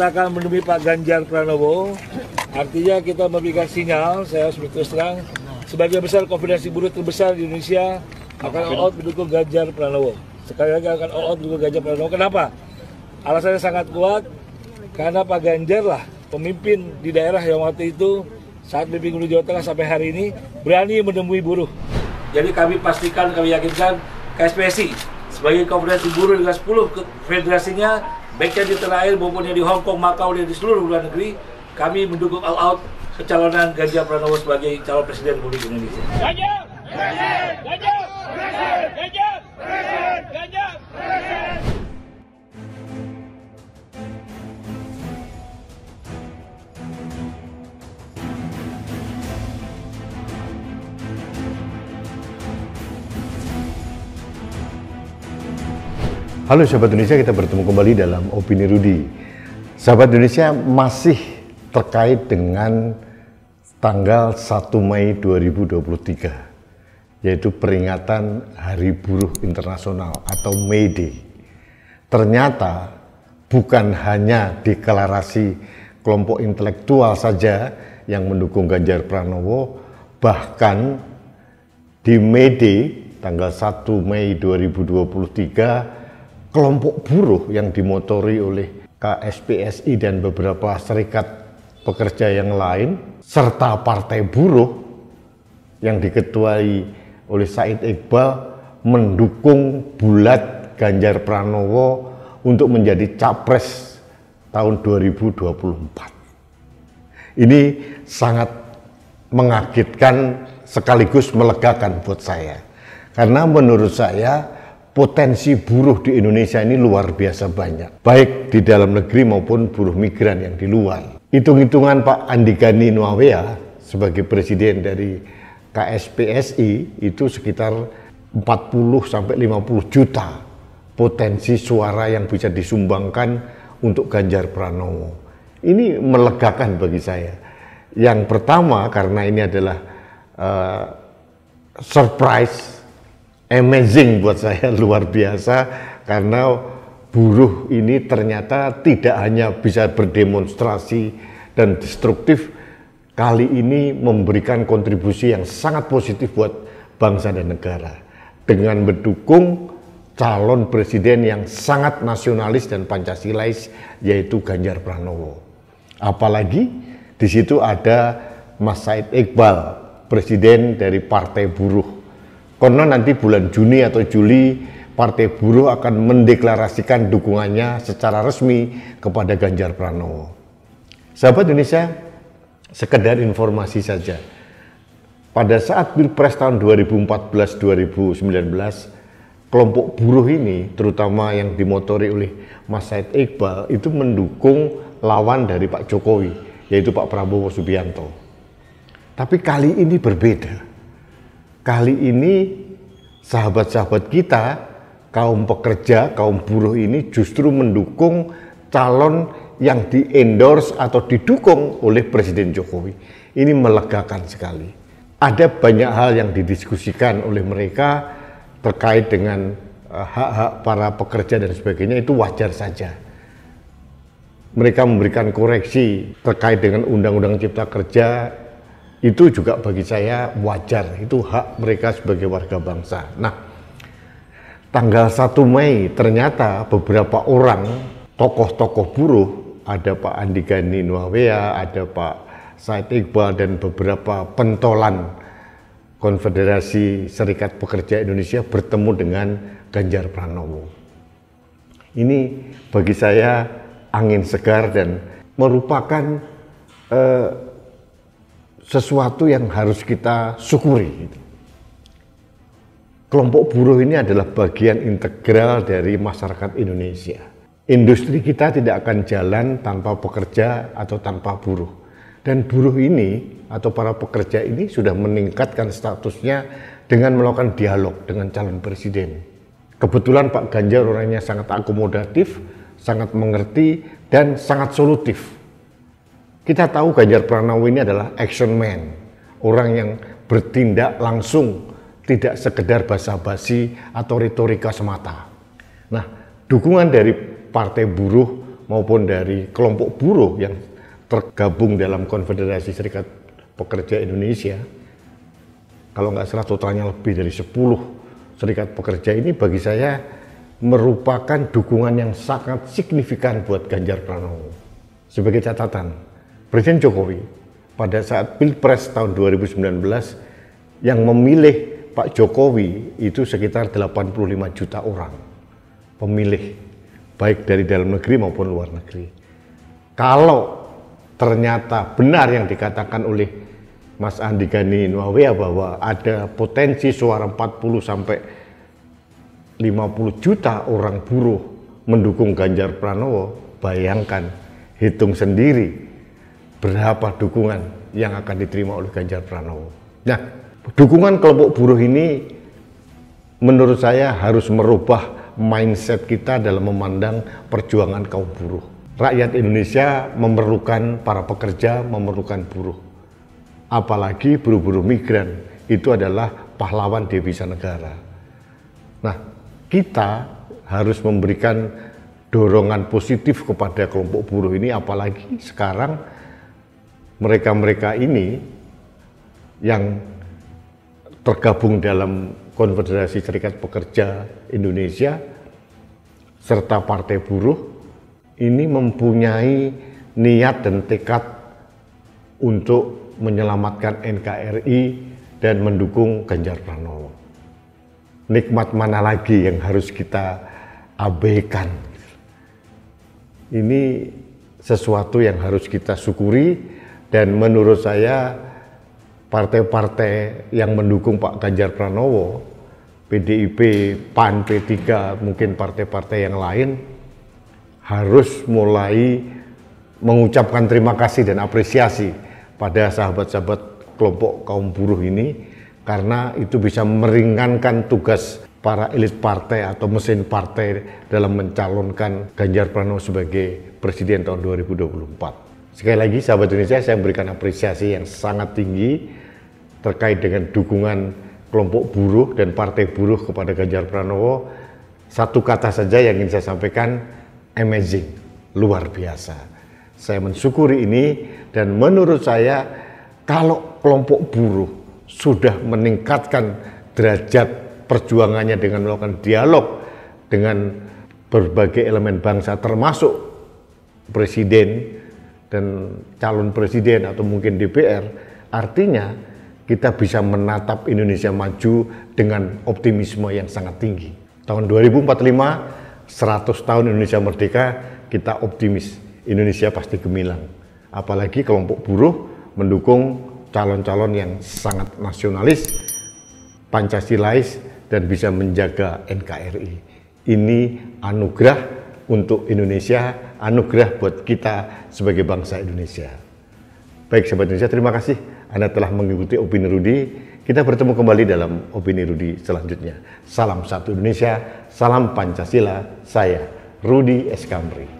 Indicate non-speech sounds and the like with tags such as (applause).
kita akan menemui Pak Ganjar Pranowo. Artinya kita memberikan sinyal, saya harus terus terang, sebagian besar konfederasi buruh terbesar di Indonesia akan all out mendukung Ganjar Pranowo. Sekali lagi akan all out mendukung Ganjar Pranowo. Kenapa? Alasannya sangat kuat, karena Pak Ganjar lah pemimpin di daerah yang waktu itu saat memimpin Gubernur Jawa Tengah sampai hari ini berani menemui buruh. Jadi kami pastikan, kami yakinkan KSPSI sebagai konfederasi buruh dengan 10 federasinya baik yang di tanah air maupun yang di Hong Kong, Makau dan di seluruh luar negeri, kami mendukung all out kecalonan Ganjar Pranowo sebagai calon presiden Republik Indonesia. Ganjar! Ganjar! Ganjar! Halo Sahabat Indonesia, kita bertemu kembali dalam Opini Rudi. Sahabat Indonesia masih terkait dengan tanggal 1 Mei 2023, yaitu peringatan Hari Buruh Internasional atau May Day. Ternyata bukan hanya deklarasi kelompok intelektual saja yang mendukung Ganjar Pranowo, bahkan di May Day, tanggal 1 Mei 2023, kelompok buruh yang dimotori oleh KSPSI dan beberapa serikat pekerja yang lain serta partai buruh yang diketuai oleh Said Iqbal mendukung bulat Ganjar Pranowo untuk menjadi capres tahun 2024. Ini sangat mengagetkan sekaligus melegakan buat saya. Karena menurut saya potensi buruh di Indonesia ini luar biasa banyak, baik di dalam negeri maupun buruh migran yang di luar. Hitung-hitungan Pak Andikani Nuawea sebagai presiden dari KSPSI itu sekitar 40 sampai 50 juta potensi suara yang bisa disumbangkan untuk Ganjar Pranowo. Ini melegakan bagi saya. Yang pertama karena ini adalah uh, surprise amazing buat saya (laughs) luar biasa karena buruh ini ternyata tidak hanya bisa berdemonstrasi dan destruktif kali ini memberikan kontribusi yang sangat positif buat bangsa dan negara dengan mendukung calon presiden yang sangat nasionalis dan Pancasilais yaitu Ganjar Pranowo. Apalagi di situ ada Mas Said Iqbal, presiden dari Partai Buruh Konon nanti bulan Juni atau Juli Partai Buruh akan mendeklarasikan dukungannya secara resmi kepada Ganjar Pranowo. Sahabat Indonesia, sekedar informasi saja. Pada saat Pilpres tahun 2014-2019, kelompok buruh ini, terutama yang dimotori oleh Mas Said Iqbal, itu mendukung lawan dari Pak Jokowi, yaitu Pak Prabowo Subianto. Tapi kali ini berbeda Kali ini sahabat-sahabat kita, kaum pekerja, kaum buruh ini justru mendukung calon yang di-endorse atau didukung oleh Presiden Jokowi. Ini melegakan sekali. Ada banyak hal yang didiskusikan oleh mereka terkait dengan eh, hak-hak para pekerja dan sebagainya itu wajar saja mereka memberikan koreksi terkait dengan Undang-Undang Cipta Kerja itu juga bagi saya wajar, itu hak mereka sebagai warga bangsa. Nah, tanggal 1 Mei ternyata beberapa orang, tokoh-tokoh buruh, ada Pak Gani Nuawea, ada Pak Said Iqbal, dan beberapa pentolan Konfederasi Serikat Pekerja Indonesia bertemu dengan Ganjar Pranowo. Ini bagi saya angin segar dan merupakan eh, sesuatu yang harus kita syukuri. Gitu. Kelompok buruh ini adalah bagian integral dari masyarakat Indonesia. Industri kita tidak akan jalan tanpa pekerja atau tanpa buruh. Dan buruh ini atau para pekerja ini sudah meningkatkan statusnya dengan melakukan dialog dengan calon presiden. Kebetulan Pak Ganjar orangnya sangat akomodatif, sangat mengerti, dan sangat solutif kita tahu Ganjar Pranowo ini adalah action man, orang yang bertindak langsung, tidak sekedar basa-basi atau retorika semata. Nah, dukungan dari partai buruh maupun dari kelompok buruh yang tergabung dalam Konfederasi Serikat Pekerja Indonesia, kalau nggak salah totalnya lebih dari 10 serikat pekerja ini bagi saya merupakan dukungan yang sangat signifikan buat Ganjar Pranowo. Sebagai catatan, Presiden Jokowi pada saat Pilpres tahun 2019 yang memilih Pak Jokowi itu sekitar 85 juta orang pemilih baik dari dalam negeri maupun luar negeri. Kalau ternyata benar yang dikatakan oleh Mas Andi Gani Nuawea bahwa ada potensi suara 40 sampai 50 juta orang buruh mendukung Ganjar Pranowo, bayangkan hitung sendiri berapa dukungan yang akan diterima oleh Ganjar Pranowo. Nah, dukungan kelompok buruh ini menurut saya harus merubah mindset kita dalam memandang perjuangan kaum buruh. Rakyat Indonesia memerlukan para pekerja, memerlukan buruh. Apalagi buruh-buruh migran, itu adalah pahlawan devisa negara. Nah, kita harus memberikan dorongan positif kepada kelompok buruh ini apalagi sekarang mereka-mereka ini yang tergabung dalam Konfederasi Serikat Pekerja Indonesia serta partai buruh ini mempunyai niat dan tekad untuk menyelamatkan NKRI dan mendukung Ganjar Pranowo. Nikmat mana lagi yang harus kita abaikan? Ini sesuatu yang harus kita syukuri dan menurut saya partai-partai yang mendukung Pak Ganjar Pranowo, PDIP, PAN, P3, mungkin partai-partai yang lain harus mulai mengucapkan terima kasih dan apresiasi pada sahabat-sahabat kelompok kaum buruh ini karena itu bisa meringankan tugas para elit partai atau mesin partai dalam mencalonkan Ganjar Pranowo sebagai presiden tahun 2024. Sekali lagi sahabat Indonesia saya memberikan apresiasi yang sangat tinggi terkait dengan dukungan kelompok buruh dan partai buruh kepada Ganjar Pranowo. Satu kata saja yang ingin saya sampaikan, amazing, luar biasa. Saya mensyukuri ini dan menurut saya kalau kelompok buruh sudah meningkatkan derajat perjuangannya dengan melakukan dialog dengan berbagai elemen bangsa termasuk presiden dan calon presiden atau mungkin DPR, artinya kita bisa menatap Indonesia maju dengan optimisme yang sangat tinggi. Tahun 2045, 100 tahun Indonesia merdeka, kita optimis Indonesia pasti gemilang. Apalagi kelompok buruh mendukung calon-calon yang sangat nasionalis, Pancasilais, dan bisa menjaga NKRI. Ini anugerah untuk Indonesia, anugerah buat kita sebagai bangsa Indonesia. Baik sahabat Indonesia, terima kasih Anda telah mengikuti Opini Rudi. Kita bertemu kembali dalam Opini Rudi selanjutnya. Salam satu Indonesia, salam Pancasila, saya Rudi Eskamri.